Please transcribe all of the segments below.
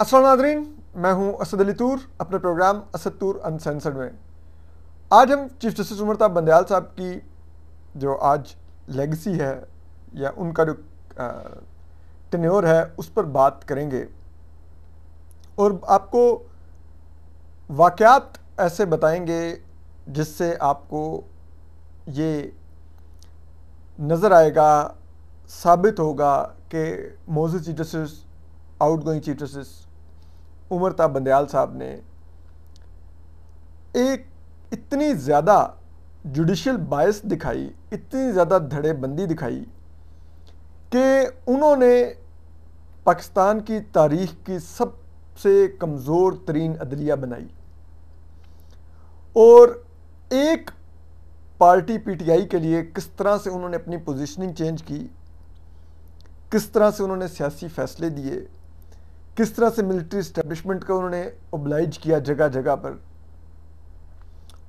असल नादरीन मैं हूं असद अली तूर अपने प्रोग्राम असद तूर अनसेंसर्ड में आज हम चीफ जस्टिस उमरता बंदयाल साहब की जो आज लेगसी है या उनका जो टनोर है उस पर बात करेंगे और आपको वाक़ात ऐसे बताएंगे जिससे आपको ये नज़र आएगा साबित होगा कि मोजी chief justice out going chief justice उमरता Bandial साहब ने एक इतनी ज़्यादा जुडिशल बायस दिखाई इतनी ज़्यादा धड़ेबंदी दिखाई कि उन्होंने पाकिस्तान की तारीख की सबसे कमज़ोर तरीन अदलिया बनाई और एक पार्टी पीटीआई के लिए किस तरह से उन्होंने अपनी पोजीशनिंग चेंज की किस तरह से उन्होंने सियासी फैसले दिए किस तरह से मिलिट्री इस्टेब्लिशमेंट को उन्होंने ओबलाइज किया जगह जगह पर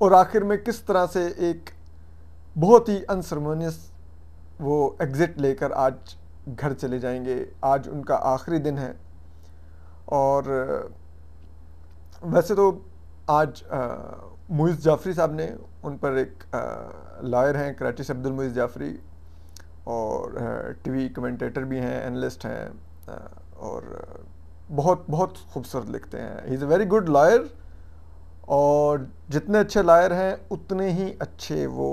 और आखिर में किस तरह से एक बहुत ही अनसरमोनियस वो एग्ज़िट लेकर आज घर चले जाएंगे आज उनका आखिरी दिन है और वैसे तो आज मुइज़ जाफ़री साहब ने उन पर एक लॉयर हैं कराची से अब्दुल मुइज़ जाफ़री और टीवी कमेंटेटर भी हैं एनालिस्ट हैं और बहुत बहुत खूबसूरत लिखते हैं he is a very good liar और जितने अच्छे लायर हैं उतने ही अच्छे वो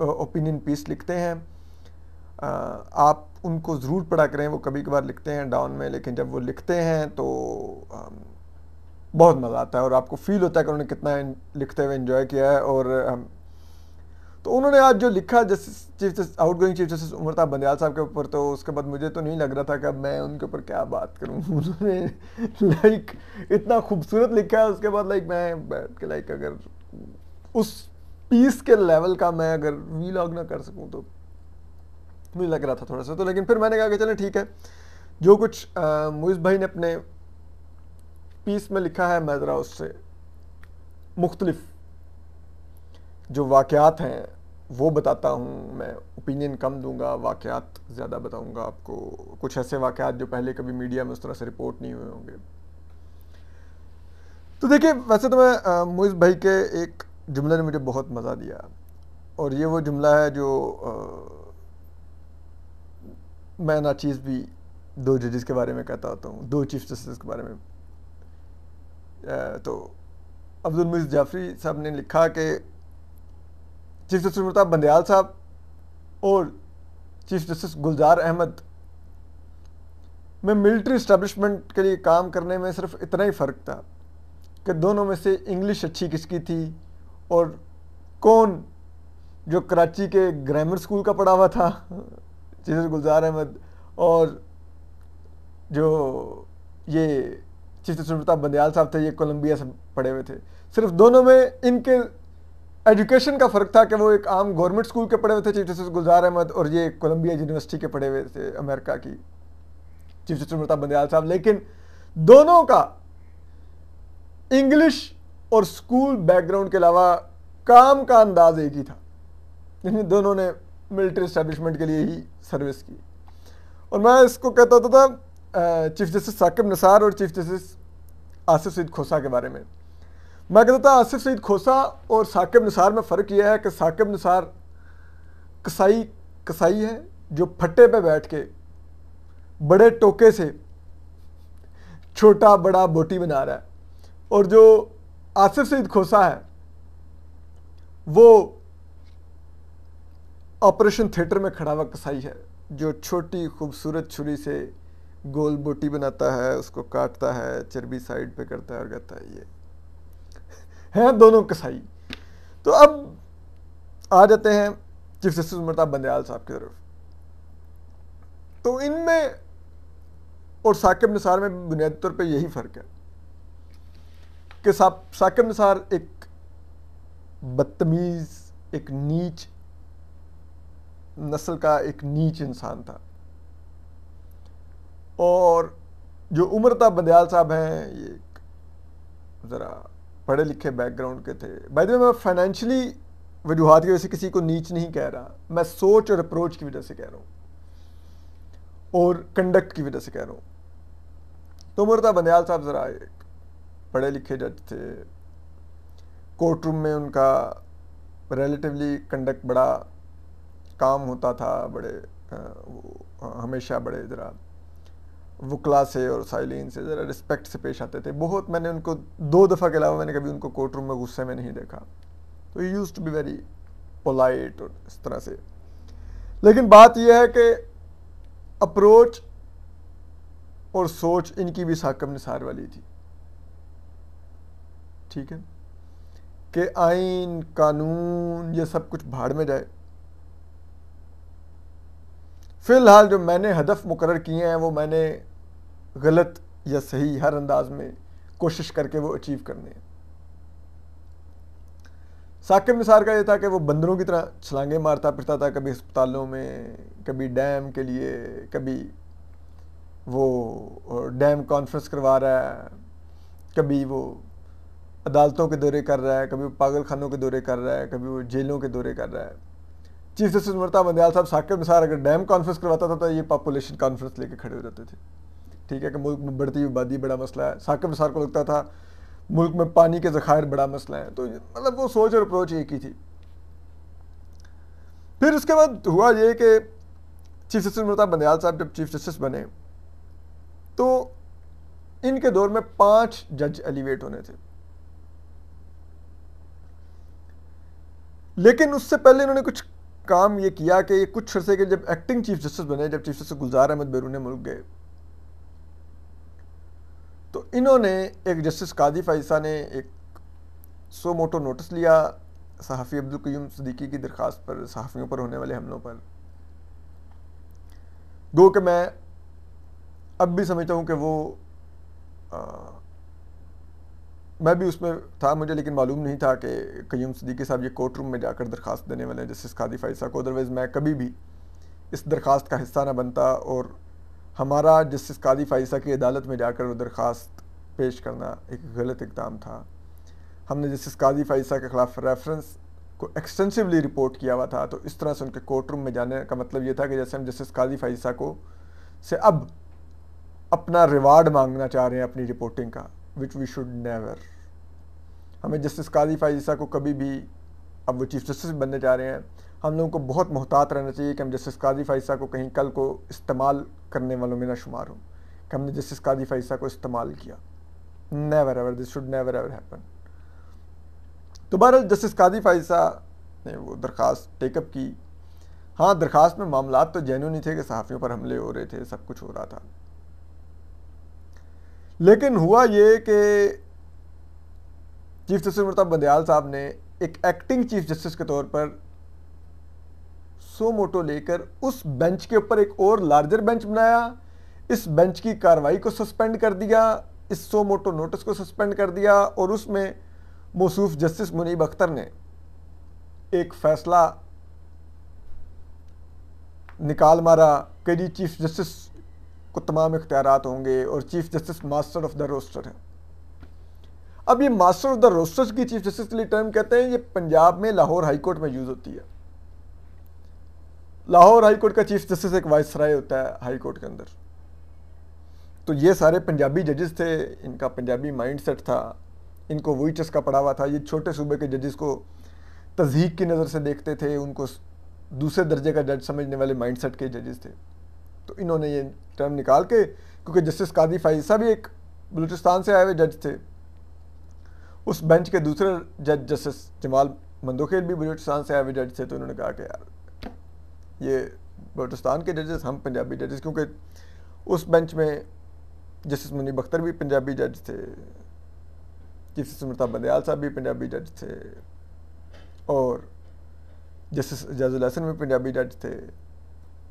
ओपिनियन पीस लिखते हैं आ, आप उनको ज़रूर पढ़ा करें वो कभी कभार लिखते हैं डाउन में लेकिन जब वो लिखते हैं तो आ, बहुत मज़ा आता है और आपको फील होता है कि उन्होंने कितना लिखते हुए इन्जॉय किया है और तो उन्होंने आज जो लिखा justice chief justice out going chief justice उमरता Bandial साहब के ऊपर तो उसके बाद मुझे तो नहीं लग रहा था कि मैं उनके ऊपर क्या बात करूँ उन्होंने लाइक इतना खूबसूरत लिखा है उसके बाद लाइक मैं बैठ के लाइक अगर उस पीस के लेवल का मैं अगर वीलॉग ना कर सकूँ तो मुझे लग रहा था थोड़ा सा तो लेकिन फिर मैंने कहा कि चले ठीक है जो कुछ मुइज़ भाई ने अपने पीस में लिखा है मैं ज़रा उससे मुख्तलिफ़ जो वाक़ हैं वो बताता हूँ मैं ओपिनियन कम दूंगा वाक़ात ज़्यादा बताऊंगा आपको कुछ ऐसे वाक़ात जो पहले कभी मीडिया में उस तरह से रिपोर्ट नहीं हुए होंगे तो देखिए वैसे तो मैं मुइज़ भाई के एक जुमले ने मुझे बहुत मज़ा दिया और ये वो जुमला है जो आ, मैं ना चीज़ भी दो जजेस के बारे में कहता होता हूँ दो चीफ जस्टिस के बारे में आ, तो अब्दुल मुइज़ जाफरी साहब ने लिखा कि चीफ जस्टिस प्रताप बंदयाल साहब और चीफ जस्टिस गुलजार अहमद में मिलिट्री इस्टबलिशमेंट के लिए काम करने में सिर्फ इतना ही फ़र्क था कि दोनों में से इंग्लिश अच्छी किसकी थी और कौन जो कराची के ग्रामर स्कूल का पढ़ा हुआ था चीफ जस्टिस गुलजार अहमद और जो ये चीफ जस्टिस प्रताप बंदयाल साहब थे ये कोलंबिया से पढ़े हुए थे सिर्फ दोनों में इनके एजुकेशन का फ़र्क था कि वो एक आम गवर्नमेंट स्कूल के पढ़े हुए थे चीफ जस्टिस गुलजार अहमद और ये कोलंबिया यूनिवर्सिटी के पढ़े हुए थे अमेरिका की चीफ जस्टिस प्रताप बंदयाल साहब लेकिन दोनों का इंग्लिश और स्कूल बैकग्राउंड के अलावा काम का अंदाज एक ही था यानी दोनों ने मिलिट्री इस्टेब्लिशमेंट के लिए ही सर्विस की और मैं इसको कहता होता तो था चीफ जस्टिस साकिब निसार और चीफ जस्टिस आसिफ सईद खोसा के बारे में मैं कहता था आसिफ सईद खोसा और साकिब निसार में फ़र्क यह है कि साकिब निसार कसाई कसाई है जो फट्टे पे बैठ के बड़े टोके से छोटा बड़ा बोटी बना रहा है और जो आसिफ सईद खोसा है वो ऑपरेशन थिएटर में खड़ा हुआ कसाई है जो छोटी खूबसूरत छुरी से गोल बोटी बनाता है उसको काटता है चर्बी साइड पे करता है और कहता है ये हैं दोनों कसाई तो अब आ जाते हैं चीफ जस्टिस मरताब बंदयाल साहब की तरफ तो इनमें और साकिब निसार में बुनियादी तौर पे यही फ़र्क है कि साकिब निसार एक बदतमीज़ एक नीच नस्ल का एक नीच इंसान था और जो उम्रता बंदयाल साहब हैं ये ज़रा पढ़े लिखे बैकग्राउंड के थे भाई द मैं फाइनेंशियली वजूहत की वजह से किसी को नीच नहीं कह रहा मैं सोच और अप्रोच की वजह से कह रहा हूँ और कंडक्ट की वजह से कह रहा हूँ तो मुर्दा बंदयाल साहब ज़रा एक पढ़े लिखे जज थे कोर्ट रूम में उनका रिलेटिवली कंडक्ट बड़ा काम होता था बड़े आ, वो आ, हमेशा बड़े ज़रा वकला से और साइलिन से ज़रा रिस्पेक्ट से पेश आते थे बहुत मैंने उनको दो दफ़ा के अलावा मैंने कभी उनको कोर्ट रूम में गुस्से में नहीं देखा तो used to be very polite और इस तरह से लेकिन बात यह है कि अप्रोच और सोच इनकी भी साकम निसार वाली थी ठीक है कि आइन कानून ये सब कुछ भाड़ में जाए फ़िलहाल जो मैंने हदफ मुकर किए हैं वो मैंने गलत या सही हर अंदाज में कोशिश करके वो अचीव करने हैं साकिब निसार का ये था कि वो बंदरों की तरह छलांगे मारता फिरता था कभी अस्पतालों में कभी डैम के लिए कभी वो डैम कॉन्फ्रेंस करवा रहा है कभी वो अदालतों के दौरे कर रहा है कभी वो पागल खानों के दौरे कर रहा है कभी वो जेलों के दौरे कर रहा है चीफ जस्टिस मरता बंदयाल साहब साकिब निसार अगर डैम कॉन्फ्रेंस करवाता था तो ये पॉपुलेशन कॉन्फ्रेंस लेके खड़े हो जाते थे ठीक है कि मुल्क में बढ़ती आबादी बड़ा मसला है साकिब सार को लगता था मुल्क में पानी के ज़खायर बड़ा मसला है तो मतलब वो सोच और अप्रोच एक ही थी फिर उसके बाद हुआ ये कि चीफ जस्टिस मुल्ताब बंदयाल साहब जब चीफ जस्टिस बने तो इनके दौर में पांच जज एलिवेट होने थे लेकिन उससे पहले इन्होंने कुछ काम ये किया कि कुछ अरसे के जब एक्टिंग चीफ जस्टिस बने जब चीफ जस्टिस गुलजार अहमद बैरून मुल्क गए तो इन्होंने एक जस्टिस कादी फैसा ने एक सो मोटो नोटिस लिया सहाफ़ी अब्दुल क्यूम सदीकी की दरख्वास्त पर सहाफ़ियों पर होने वाले हमलों पर गो कि मैं अब भी समझता हूँ कि वो आ, मैं भी उसमें था मुझे लेकिन मालूम नहीं था कि कयूम सदीकी साहब ये कोर्ट रूम में जाकर दरख्वास्त देने वाले जस्टिस कादी फैसा को अदरवाइज़ मैं कभी भी इस दरख्वास्त का हिस्सा ना बनता और हमारा जस्टिस कादी फाइसा की अदालत में जाकर वो दरख्वास्त पेश करना एक गलत इकदाम था हमने जस्टिस कादी फाइसा के ख़िलाफ़ रेफरेंस को एक्सटेंसिवली रिपोर्ट किया हुआ था तो इस तरह से उनके कोर्ट रूम में जाने का मतलब ये था कि जैसे हम जस्टिस कादी फाइसा को से अब अपना रिवार्ड मांगना चाह रहे हैं अपनी रिपोर्टिंग का विच वी शुड नेवर हमें जस्टिस कादी फाइसा को कभी भी अब वो चीफ जस्टिस बनने जा रहे हैं हम लोगों को बहुत मोहतात रहना चाहिए कि हम जस्टिस काजी फ़ैसा को कहीं कल को इस्तेमाल करने वालों में ना शुमार हों कि हमने जस्टिस काजी फ़ैसा को इस्तेमाल किया never ever this should never ever happen तो बहरहाल जस्टिस काजी फ़ैसा ने वो दरख्वास्त टेकअप की हाँ दरख्वास्त में मामला तो ही थे कि सहाफ़ियों पर हमले हो रहे थे सब कुछ हो रहा था लेकिन हुआ ये कि चीफ जस्टिस मुर्ताब बंदयाल साहब ने एक एक्टिंग चीफ जस्टिस के तौर पर सो मोटो लेकर उस बेंच के ऊपर एक और लार्जर बेंच बनाया इस बेंच की कार्रवाई को सस्पेंड कर दिया इस सो मोटो नोटिस को सस्पेंड कर दिया और उसमें मौसूफ जस्टिस मुनीब अख्तर ने एक फैसला निकाल मारा कि जी चीफ जस्टिस को तमाम इख्तियार होंगे और chief justice master of the roster है अब ये मास्टर ऑफ द रोस्टर्स की चीफ जस्टिस के लिए टर्म कहते हैं ये पंजाब में लाहौर हाईकोर्ट में यूज़ होती है लाहौर हाई कोर्ट का चीफ जस्टिस एक राय होता है हाई कोर्ट के अंदर तो ये सारे पंजाबी जजेस थे इनका पंजाबी माइंडसेट था इनको वही चस्का पड़ा हुआ था ये छोटे सूबे के जजेस को तजहीक की नज़र से देखते थे उनको दूसरे दर्जे का जज समझने वाले माइंडसेट के जजेस थे तो इन्होंने ये टर्म निकाल के क्योंकि जस्टिस कादी फाइज भी एक बलूचिस्तान से आए हुए जज थे उस बेंच के दूसरे जज जस्टिस जमाल मंदोखेल भी बलूचिस्तान से आए हुए जज थे तो उन्होंने कहा कि यार ये बलोचिस्तान के जजेस हम पंजाबी जजेस क्योंकि उस बेंच में जस्टिस मुनीब अख्तर भी पंजाबी जज थे चीफ जस्टिस अमृता बंदयाल साहब भी पंजाबी जज थे और जस्टिस एजाजुल हसन भी पंजाबी जज थे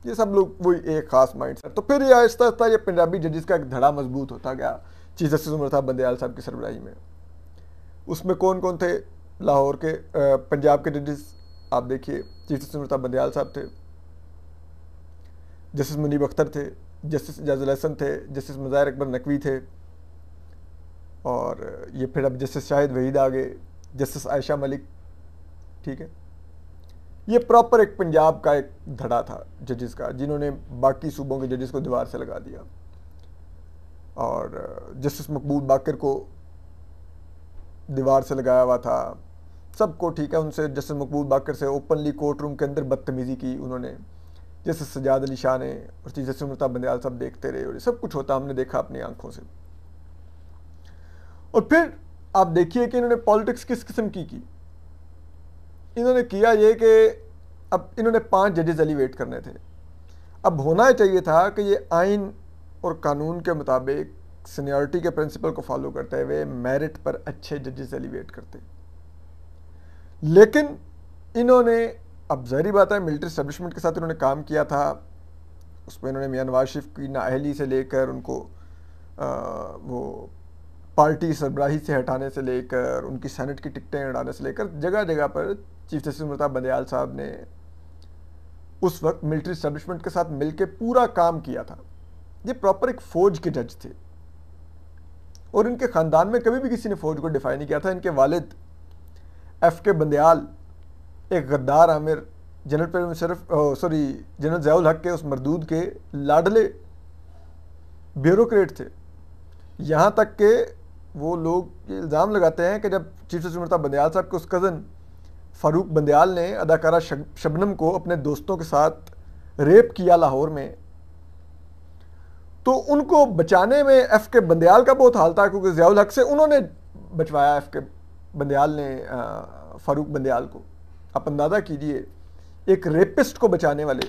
ये सब लोग वही एक खास माइंड सेट तो फिर ये आहिस्ता आहिस्ता ये पंजाबी जजेस का एक धड़ा मजबूत होता गया चीफ जस्टिस अमृता बंदयाल साहब की सरबराही में उसमें कौन कौन थे लाहौर के पंजाब के जजेस आप देखिए चीफ जस्टिस अमृता बंदयाल साहब थे जस्टिस मुनीब अख्तर थे जस्टिस एजाज़ अहसन थे जस्टिस मज़ाहिर अकबर नकवी थे और ये फिर अब जस्टिस शाहिद वहीद आ गए जस्टिस आयशा मलिक ठीक है ये प्रॉपर एक पंजाब का एक धड़ा था जजेस का जिन्होंने बाकी सूबों के जजेस को दीवार से लगा दिया और जस्टिस मकबूल बाकर को दीवार से लगाया हुआ था सबको ठीक है उनसे जस्टिस मकबूल बाकर से ओपनली कोर्ट रूम के अंदर बदतमीज़ी की उन्होंने जैसे सजाद अली शाह ने और चीज़ सुमृता बंदयाल साहब देखते रहे और ये सब कुछ होता हमने देखा अपनी आंखों से और फिर आप देखिए कि इन्होंने पॉलिटिक्स किस किस्म की की इन्होंने किया ये कि अब इन्होंने पांच जजेस एलिवेट करने थे अब होना चाहिए था कि ये आइन और कानून के मुताबिक सीनियरिटी के प्रिंसिपल को फॉलो करते हुए मेरिट पर अच्छे जजेस एलिवेट करते लेकिन इन्होंने अब जहरी बात है मिलिट्री स्टैब्लिशमेंट के साथ इन्होंने काम किया था उसमें इन्होंने मियाँ नवाज शरीफ की नाअहली से लेकर उनको आ, वो पार्टी सरबराही से हटाने से लेकर उनकी सैनट की टिकटें हटाने से लेकर जगह जगह पर चीफ जस्टिस मुताब बंदयाल साहब ने उस वक्त मिलिट्री स्टैब्लिशमेंट के साथ मिलकर पूरा काम किया था ये प्रॉपर एक फ़ौज के जज थे और इनके ख़ानदान में कभी भी किसी ने फ़ौज को डिफ़ाइन नहीं किया था इनके वालिद एफ के बंदयाल एक गद्दार आमिर जनरल पर मुशरफ सॉरी जनरल जयाल हक के उस मरदूद के लाडले ब्यूरोक्रेट थे यहाँ तक के वो लोग इल्ज़ाम लगाते हैं कि जब चीफ जस्टिस मरता बंदयाल साहब के उस कज़न फारूक बंदयाल ने अदाकारा शबनम को अपने दोस्तों के साथ रेप किया लाहौर में तो उनको बचाने में एफ़ के बंदयाल का बहुत हाल था क्योंकि जयाल हक से उन्होंने बचवाया एफ़ के बंदयाल ने फारूक बंदयाल को आप अंदाज़ा कीजिए एक रेपिस्ट को बचाने वाले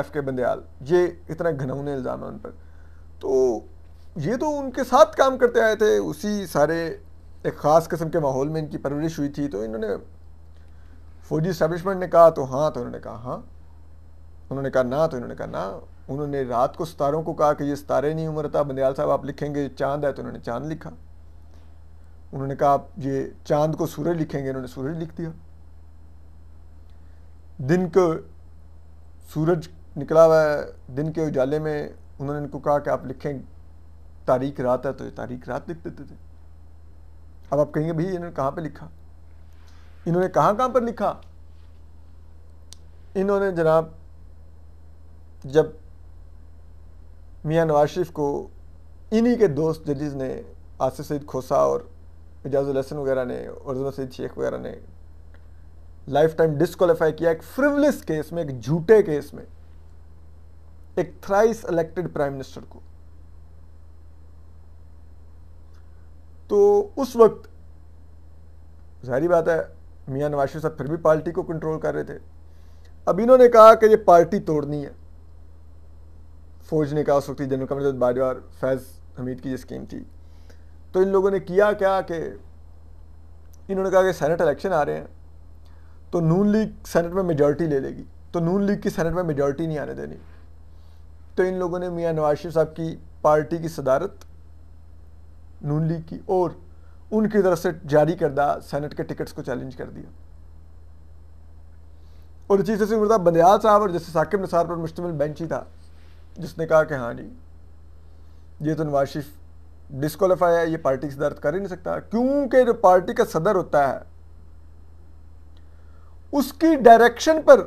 एफ के बंदयाल ये इतना घनौने इल्ज़ाम है उन पर तो ये तो उनके साथ काम करते आए थे उसी सारे एक ख़ास किस्म के माहौल में इनकी परवरिश हुई थी तो इन्होंने फौजी स्टैब्लिशमेंट ने कहा तो हाँ तो उन्होंने कहा हाँ उन्होंने कहा ना तो इन्होंने कहा ना उन्होंने रात को सितारों को कहा कि ये सितारे नहीं था बंदयाल साहब आप लिखेंगे चांद है तो उन्होंने चांद लिखा उन्होंने कहा आप ये चांद को सूरज लिखेंगे उन्होंने सूरज लिख दिया दिन को सूरज निकला हुआ है दिन के उजाले में उन्होंने इनको कहा कि आप लिखें तारीख रात है तो ये तारीख रात लिख देते थे अब आप कहेंगे भैया इन्होंने कहाँ पर लिखा इन्होंने कहाँ कहाँ पर लिखा इन्होंने जनाब जब मियाँ नवाज शरीफ को इन्हीं के दोस्त जजेस ने आसिफ सईद खोसा और एजाज़ हसन वगैरह ने और सईद शेख वगैरह ने लाइफ टाइम डिस्कालीफाई किया एक फ्रिवलिस केस में एक झूठे केस में एक थ्राइस इलेक्टेड प्राइम मिनिस्टर को तो उस वक्त जाहरी बात है मियां नवाज शरीफ साहब फिर भी पार्टी को कंट्रोल कर रहे थे अब इन्होंने कहा कि ये पार्टी तोड़नी है फौज ने कहा उस वक्त जनरल कमर बाजवार फैज़ हमीद की ये स्कीम थी तो इन लोगों ने किया क्या कि इन्होंने कहा कि सेनेट इलेक्शन आ रहे हैं तो नून लीग सेनेट में मेजॉरिटी ले लेगी तो नून लीग की सेनेट में मेजॉरिटी नहीं आने देनी तो इन लोगों ने मियाँ नवाज शरीफ साहब की पार्टी की सदारत नून लीग की और उनकी तरफ से जारी करदा सेनेट के टिकट्स को चैलेंज कर दिया और चीज़ से मुर्दा बंदयाल साहब और जैसे साकिब निसार पर मुश्तमिल बेंच ही था जिसने कहा कि हाँ जी ये तो नवाज शरीफ डिसकॉलीफाई है ये पार्टी की सदारत कर ही नहीं सकता क्योंकि जो पार्टी का सदर होता है उसकी डायरेक्शन पर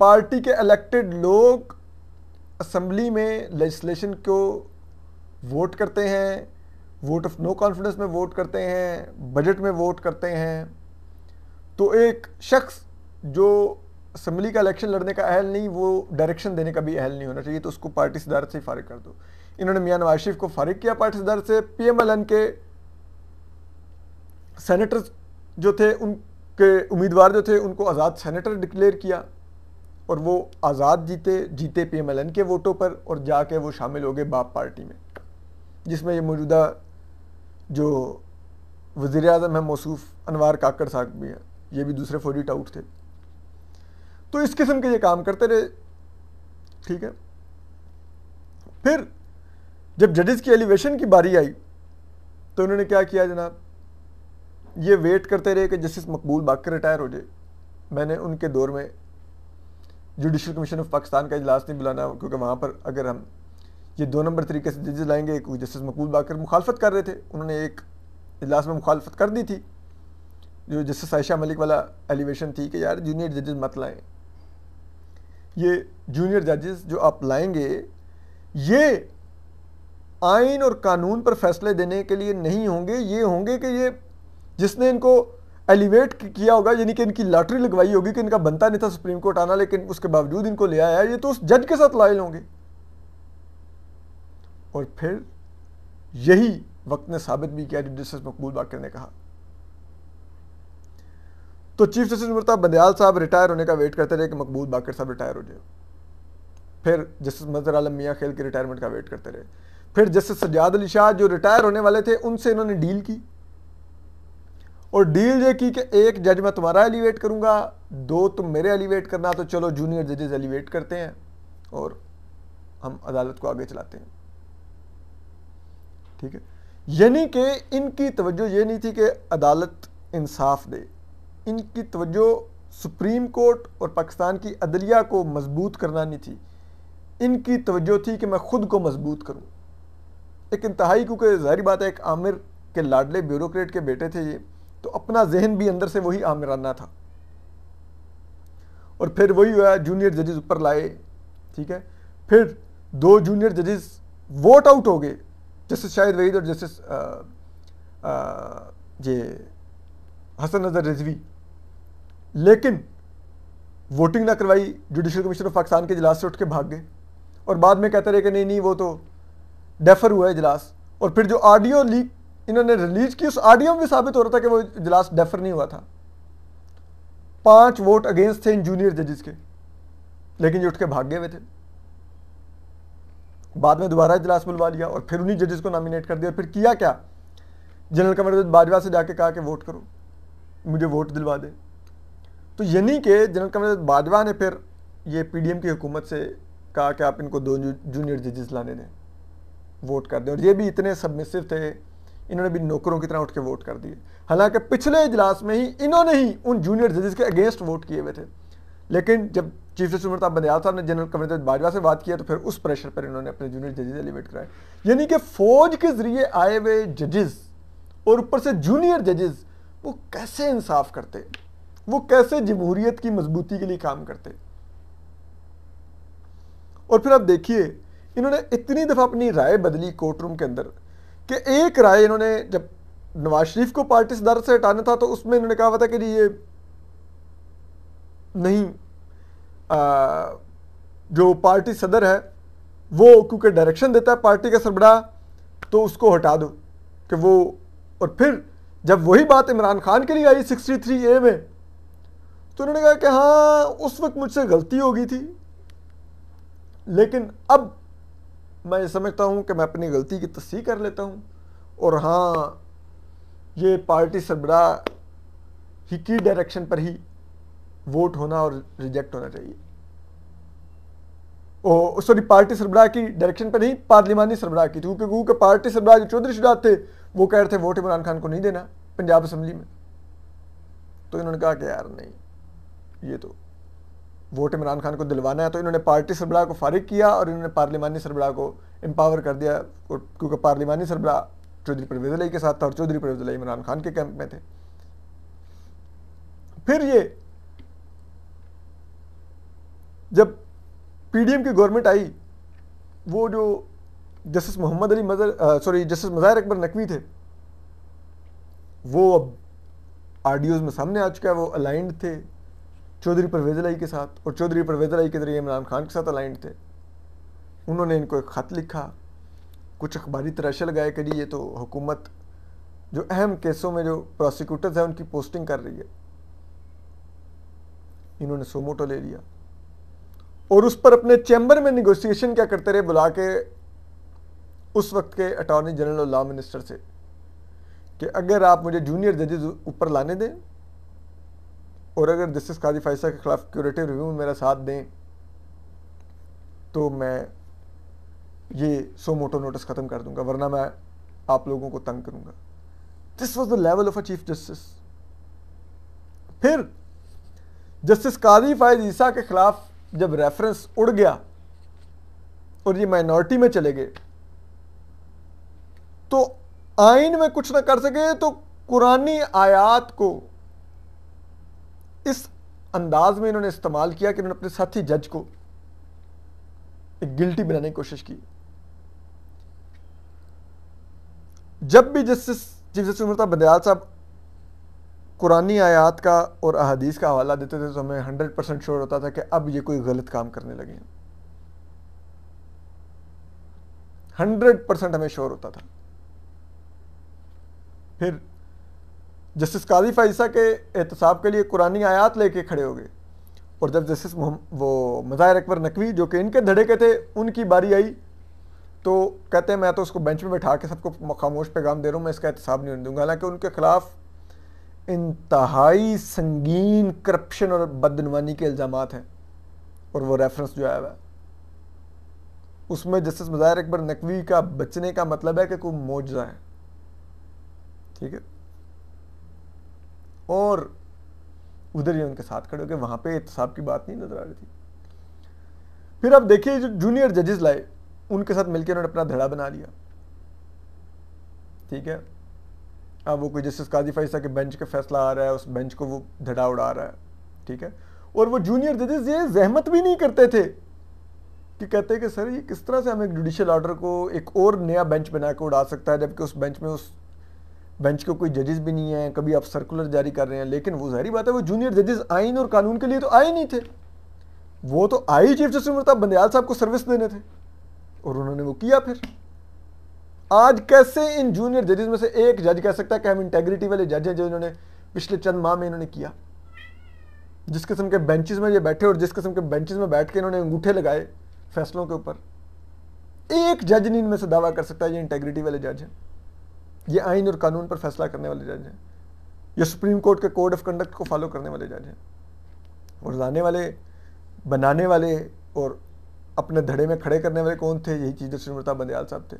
पार्टी के इलेक्टेड लोग असम्बली में लेजिस्लेशन को वोट करते हैं वोट ऑफ नो कॉन्फिडेंस में वोट करते हैं बजट में वोट करते हैं तो एक शख्स जो असम्बली का इलेक्शन लड़ने का अहल नहीं वो डायरेक्शन देने का भी अहल नहीं होना चाहिए तो उसको पार्टी सदारत से फारिग कर दो इन्होंने मियाँ नवाज शरीफ को फारिग किया पार्टी सदारत से पी एम एल एन के सेनेटर्स जो थे उन के उम्मीदवार जो थे उनको आज़ाद सेनेटर डिक्लेयर किया और वो आज़ाद जीते जीते पीएमएलएन के वोटों पर और जाके वो शामिल हो गए बाप पार्टी में जिसमें ये मौजूदा जो वज़ी अजम है मौसूफ अनवार काकड़ साहब भी हैं ये भी दूसरे फौजी टाउट थे तो इस किस्म के ये काम करते रहे ठीक है फिर जब जजेस की एलिवेशन की बारी आई तो उन्होंने क्या किया जनाब ये वेट करते रहे कि जस्टिस मकबूल बाकर रिटायर हो जाए मैंने उनके दौर में जुडिशल कमीशन ऑफ पाकिस्तान का इजलास नहीं बुलाना क्योंकि वहाँ पर अगर हम ये दो नंबर तरीके से जजेस लाएंगे एक जस्टिस मकबूल बाकर मुखालफत कर रहे थे उन्होंने एक इजलास में मुखालफत कर दी थी जो जस्टिस आयशा मलिक वाला एलिवेशन थी कि यार जूनियर जजेस मत लाएँ ये जूनियर जजेस जो आप लाएंगे ये आइन और कानून पर फैसले देने के लिए नहीं होंगे ये होंगे कि ये जिसने इनको एलिवेट किया होगा यानी कि इनकी लॉटरी लगवाई होगी कि इनका बनता नहीं था सुप्रीम कोर्ट आना लेकिन उसके बावजूद इनको ले आया ये तो उस जज के साथ लायल होंगे और फिर यही वक्त ने साबित भी किया जस्टिस मकबूल बाकर ने कहा तो चीफ जस्टिस मुर्ता बंदयाल साहब रिटायर होने का वेट करते रहे कि मकबूल बाकर साहब रिटायर हो जाए फिर जस्टिस मजर आलम मियाँ खेल के रिटायरमेंट का वेट करते रहे फिर जस्टिस सजाद अली शाह जो रिटायर होने वाले थे उनसे इन्होंने डील की और डील ये की कि एक जज मैं तुम्हारा एलिवेट करूंगा दो तुम मेरे एलिवेट करना तो चलो जूनियर जजेज एलिवेट करते हैं और हम अदालत को आगे चलाते हैं ठीक है यानी कि इनकी तवज्जो ये नहीं थी कि अदालत इंसाफ दे इनकी तवज्जो सुप्रीम कोर्ट और पाकिस्तान की अदलिया को मजबूत करना नहीं थी इनकी तवज्जो थी कि मैं ख़ुद को मजबूत करूँ एक इंतहाई क्योंकि जाहिर बात है एक आमिर के लाडले ब्यूरोक्रेट के बेटे थे ये तो अपना जहन भी अंदर से वही आमिराना था और फिर वही हुआ जूनियर जजेस ऊपर लाए ठीक है फिर दो जूनियर जजेस वोट आउट हो गए जस्टिस शाहिद वहीद और जस्टिस जे हसन नजर रिजवी लेकिन वोटिंग ना करवाई जुडिशल कमीशन ऑफ पाकिस्तान के इजलास से उठ के भाग गए और बाद में कहते रहे कि नहीं नहीं वो तो डेफर हुआ है इजलास और फिर जो आडियो लीक इन्होंने रिलीज की उस ऑडियो में भी साबित हो रहा था कि वो इजलास डेफर नहीं हुआ था पांच वोट अगेंस्ट थे इन जूनियर जजेस के लेकिन ये उठ के भाग गए हुए थे बाद में दोबारा इजलास बुलवा लिया और फिर उन्हीं जजेस को नॉमिनेट कर दिया और फिर किया क्या जनरल कमर बाजवा से जाके कहा कि वोट करो मुझे वोट दिलवा दे तो यानी कि जनरल कमर बाजवा ने फिर ये पीडीएम की हुकूमत से कहा कि आप इनको दो जूनियर जजेस लाने दें वोट कर दें और ये भी इतने सबमिसिव थे इन्होंने भी नौकरों की तरह उठ के वोट कर दिए हालांकि पिछले इजलास में ही इन्होंने ही उन जूनियर जजेस के अगेंस्ट वोट किए हुए थे लेकिन जब चीफ जस्टिस उमर बंदयाल साहब ने जनरल कंवर बाजवा से बात किया तो फिर उस प्रेशर पर इन्होंने अपने जूनियर जजेस एलिवेट कराए यानी कि फौज के जरिए आए हुए जजेस और ऊपर से जूनियर जजेस वो कैसे इंसाफ करते वो कैसे जमहूरियत की मजबूती के लिए काम करते और फिर आप देखिए इन्होंने इतनी दफ़ा अपनी राय बदली कोर्ट रूम के अंदर कि एक राय इन्होंने जब नवाज शरीफ को पार्टी से से हटाना था तो उसमें इन्होंने कहा था कि जी ये नहीं आ, जो पार्टी सदर है वो क्योंकि डायरेक्शन देता है पार्टी का सरबड़ा तो उसको हटा दो कि वो और फिर जब वही बात इमरान खान के लिए आई 63 ए में तो उन्होंने कहा कि हाँ उस वक्त मुझसे गलती हो गई थी लेकिन अब मैं समझता हूँ कि मैं अपनी गलती की तस्ह कर लेता हूँ और हाँ ये पार्टी सरबरा ही की डायरेक्शन पर ही वोट होना और रिजेक्ट होना चाहिए ओ सॉरी पार्टी सरबराह की डायरेक्शन पर नहीं पार्लिमानी सरबराह की थी क्योंकि क्योंकि पार्टी सरबराह जो चौधरी शुजात थे वो कह रहे थे वोट इमरान खान को नहीं देना पंजाब असम्बली में तो इन्होंने कहा कि यार नहीं ये तो वोट इमरान खान को दिलवाना है तो इन्होंने पार्टी सरबराह को फारिग किया और इन्होंने पार्लिमानी सरबराह को एम्पावर कर दिया क्योंकि पार्लिमानी सरबराह चौधरी परवेज अली के साथ था और चौधरी परवेज अली इमरान खान के कैंप में थे फिर ये जब पीडीएम की गवर्नमेंट आई वो जो justice Mohammad Ali Mazhar sorry justice Mazahir Akbar Naqvi थे वो अब आडियोज़ में सामने आ चुका है वो अलाइंड थे चौधरी परवेज लाई के साथ और चौधरी परवेज लाई के जरिए इमरान खान के साथ अलाइंट थे उन्होंने इनको एक ख़त लिखा कुछ अखबारी तराशे लगाए कि जी ये तो हुकूमत जो अहम केसों में जो प्रोसिक्यूटर्स हैं उनकी पोस्टिंग कर रही है इन्होंने सोमोटो ले लिया और उस पर अपने चैम्बर में निगोशिएशन क्या करते रहे बुला के उस वक्त के अटॉर्नी जनरल और लॉ मिनिस्टर से कि अगर आप मुझे जूनियर जजेज ऊपर लाने दें और अगर जस्टिस काजी फैसल के खिलाफ क्यूरेटिव रिव्यू में मेरा साथ दें तो मैं ये सो मोटो नोटिस ख़त्म कर दूंगा वरना मैं आप लोगों को तंग करूंगा this was the level of a chief justice फिर जस्टिस काजी फायद ईसा के खिलाफ जब रेफरेंस उड़ गया और ये माइनॉरिटी में चले गए तो आइन में कुछ ना कर सके तो कुरानी आयात को इस अंदाज में इन्होंने इस्तेमाल किया कि इन्होंने अपने साथी जज को एक गिल्टी बनाने की कोशिश की जब भी जस्टिस चीफ जस्टिस उम्रता बदयाल साहब कुरानी आयात का और अहदीस का हवाला देते थे तो हमें हंड्रेड परसेंट श्योर होता था कि अब ये कोई गलत काम करने लगे हैं हंड्रेड परसेंट हमें श्योर होता था फिर जस्टिस काजी फ़ैसा के एहतसाब के लिए कुरानी आयात लेके खड़े हो गए और जब जस्टिस वो मज़ाहिर अकबर नकवी जो कि इनके धड़े के थे उनकी बारी आई तो कहते हैं मैं तो उसको बेंच में बैठा के सबको खामोश पैगाम दे रहा हूँ मैं इसका एहतसाब नहीं होने दूँगा हालाँकि उनके ख़िलाफ़ इंतहाई संगीन करप्शन और बदनवानी के इल्ज़ाम हैं और वो रेफरेंस जो आया हुआ उसमें जस्टिस मज़ाहिर अकबर नकवी का बचने का मतलब है कि कोई मौजा है ठीक है और उधर ही उनके साथ खड़े हो गए वहां पे एहतसाब की बात नहीं नजर आ रही थी फिर आप देखिए जो जूनियर जजेस लाए उनके साथ मिलकर उन्होंने अपना धड़ा बना लिया ठीक है अब वो कोई जस्टिस काजी फैसा के बेंच का फैसला आ रहा है उस बेंच को वो धड़ा उड़ा रहा है ठीक है और वो जूनियर जजेस ये जहमत भी नहीं करते थे कि कहते कि सर ये किस तरह से हम एक जुडिशल ऑर्डर को एक और नया बेंच बना के उड़ा सकता है जबकि उस बेंच में उस बेंच के कोई जजेस भी नहीं है कभी आप सर्कुलर जारी कर रहे हैं लेकिन वो जहरी बात है वो जूनियर जजेस आइन और कानून के लिए तो आए नहीं थे वो तो ही चीफ जस्टिस मुर्ताब बंदयाल साहब को सर्विस देने थे और उन्होंने वो किया फिर आज कैसे इन जूनियर जजेस में से एक जज कह सकता है कि हम इंटेग्रिटी वाले जज हैं जो इन्होंने पिछले चंद माह में इन्होंने किया जिस किस्म के बेंचेस में ये बैठे और जिस किस्म के बेंचेस में बैठ के इन्होंने अंगूठे लगाए फैसलों के ऊपर एक जज नहीं इनमें से दावा कर सकता है ये इंटेग्रिटी वाले जज हैं ये आइन और कानून पर फैसला करने वाले जज हैं ये सुप्रीम कोर्ट के कोड ऑफ कंडक्ट को फॉलो करने वाले जज हैं और लाने वाले बनाने वाले और अपने धड़े में खड़े करने वाले कौन थे यही चीज़ श्री प्रताप बंदयाल साहब थे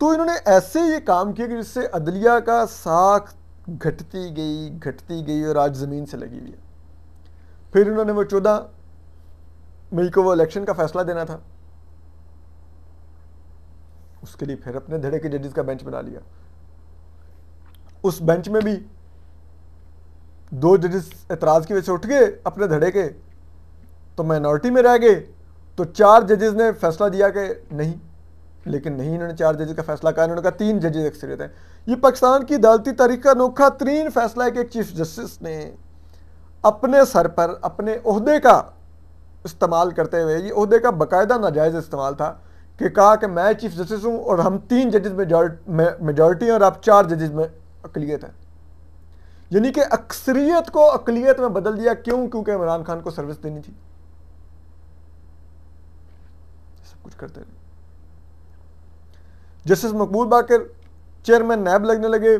तो इन्होंने ऐसे ये काम किए कि जिससे अदलिया का साख घटती गई घटती गई और आज ज़मीन से लगी हुई है फिर इन्होंने वो चौदह मई को वो इलेक्शन का फैसला देना था उसके लिए फिर अपने धड़े के जजेस का बेंच बना लिया उस बेंच में भी दो जजेस एतराज़ की वजह से उठ गए अपने धड़े के तो माइनॉरिटी में रह गए तो चार जजेस ने फैसला दिया कि नहीं लेकिन नहीं इन्होंने चार जजेस का फैसला कहा इन्होंने कहा तीन जजेस अक्सरियत है ये पाकिस्तान की अदालती तारीख का अनोखा तरीन फैसला है कि एक चीफ जस्टिस ने अपने सर पर अपने अहदे का इस्तेमाल करते हुए ये अहदे का बाकायदा नाजायज़ इस्तेमाल था कि कहा कि मैं चीफ जस्टिस हूं और हम तीन जजेस मेजॉरिटी हैं और आप चार जजेस में अकलीत हैं यानी कि अक्सरियत को अकलीत में बदल दिया क्यों क्योंकि इमरान खान को सर्विस देनी थी सब कुछ करते रहे जस्टिस मकबूल बाकर चेयरमैन नैब लगने लगे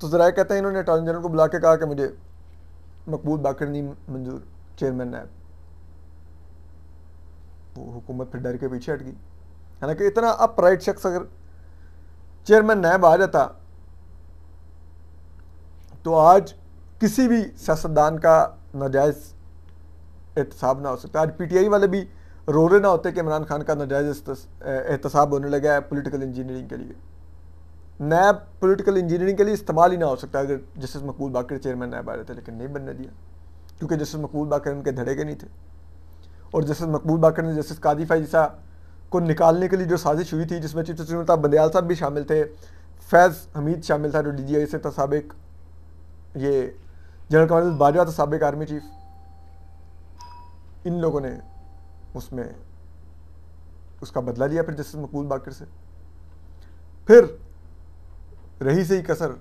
तो ज़रा कहते हैं इन्होंने अटॉर्नी जनरल को बुला के कहा कि मुझे मकबूल बाकर नहीं मंजूर चेयरमैन नैब वो हुकूमत फिर डर के पीछे हट गई कि इतना अपराइट शख्स अगर चेयरमैन नैब आ जाता तो आज किसी भी सियासतदान का नाजायज़ एहतसाब ना हो सकता आज पीटीआई वाले भी रो रहे ना होते कि इमरान खान का नाजायज़ एहतसाब होने लगा है पोलिटिकल इंजीनियरिंग के लिए नैब पोलिटिकल इंजीनियरिंग के लिए इस्तेमाल ही ना हो सकता अगर जस्टिस मकबूल बाकर चेयरमैन नैब आ रहे थे लेकिन नहीं बनने दिया क्योंकि जस्टिस मकबूल बाकर उनके धड़े के नहीं थे और जस्टिस मकबूल बाकर ने जस्टिस कादी फाइजी साहब को निकालने के लिए जो साजिश हुई थी जिसमें चीफ अमिताभ बंदयाल साहब भी शामिल थे फैज़ हमीद शामिल था जो डी जी आई से था सबक ये जनरल कमांडर बाजवा था सबक आर्मी चीफ इन लोगों ने उसमें उसका बदला लिया फिर जस्टिस मकबूल बाकर से फिर रही से ही कसर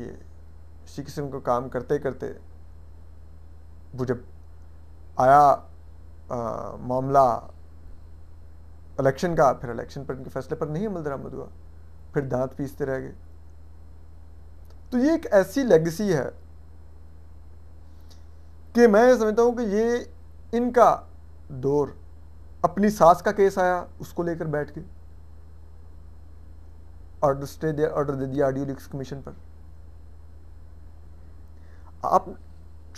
ये इसी किस्म का काम करते करते वो जब आया आ, मामला इलेक्शन का फिर इलेक्शन पर इनके फैसले पर नहीं अमल दरामद हुआ फिर दांत पीसते रह गए तो ये एक ऐसी लेगेसी है कि मैं समझता हूँ कि ये इनका दौर अपनी सास का केस आया उसको लेकर बैठ के ऑर्डर स्टे ऑर्डर दे दिया ऑडियो लिक्स कमीशन पर आप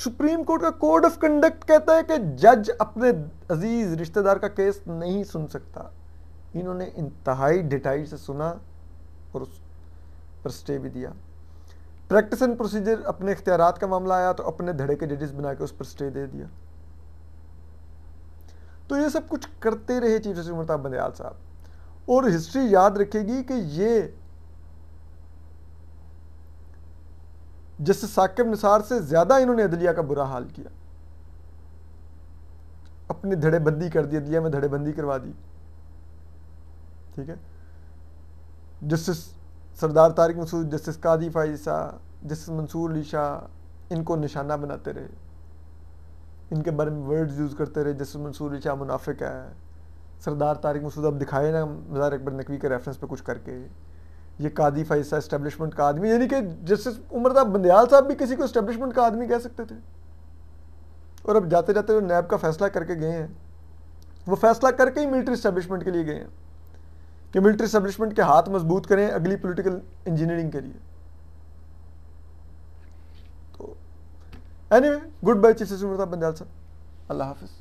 सुप्रीम कोर्ट का कोड ऑफ कंडक्ट कहता है कि जज अपने अजीज रिश्तेदार का केस नहीं सुन सकता इन्होंने इंतहाई डिटाई से सुना और उस पर स्टे भी दिया प्रैक्टिस एंड प्रोसीजर अपने इख्तियार का मामला आया तो अपने धड़े के जजेस बना के उस पर स्टे दे दिया तो ये सब कुछ करते रहे चीफ जस्टिस उमर बंदयाल साहब और हिस्ट्री याद रखेगी कि ये जिससे साकिब निसार से ज़्यादा इन्होंने अदलिया का बुरा हाल किया अपनी धड़ेबंदी कर दी अदलिया में धड़ेबंदी करवा दी ठीक है justice Sardar Tariq Masood justice Qazi Faez justice Mansoor Ali Shah इनको निशाना बनाते रहे इनके बारे में वर्ड्स यूज़ करते रहे जस्टिस मंसूर अली शाह मुनाफिक है सरदार तारिक मसूद अब दिखाए ना मज़ार अकबर नकवी के रेफरेंस पे कुछ करके ये कादी फैसा इस्टेबलिशमेंट का आदमी यानी कि जस्टिस उमरताब बंदयाल साहब भी किसी को इस्टेबलिशमेंट का आदमी कह सकते थे और अब जाते जाते जो नैब का फैसला करके गए हैं वो फैसला करके ही मिलिट्री इस्टेबलिशमेंट के लिए गए हैं कि मिलिट्री इस्टेबलिशमेंट के हाथ मजबूत करें अगली पोलिटिकल इंजीनियरिंग के लिए तो any way good by chief उमरताब Bandial साहब अल्लाह हाफिज़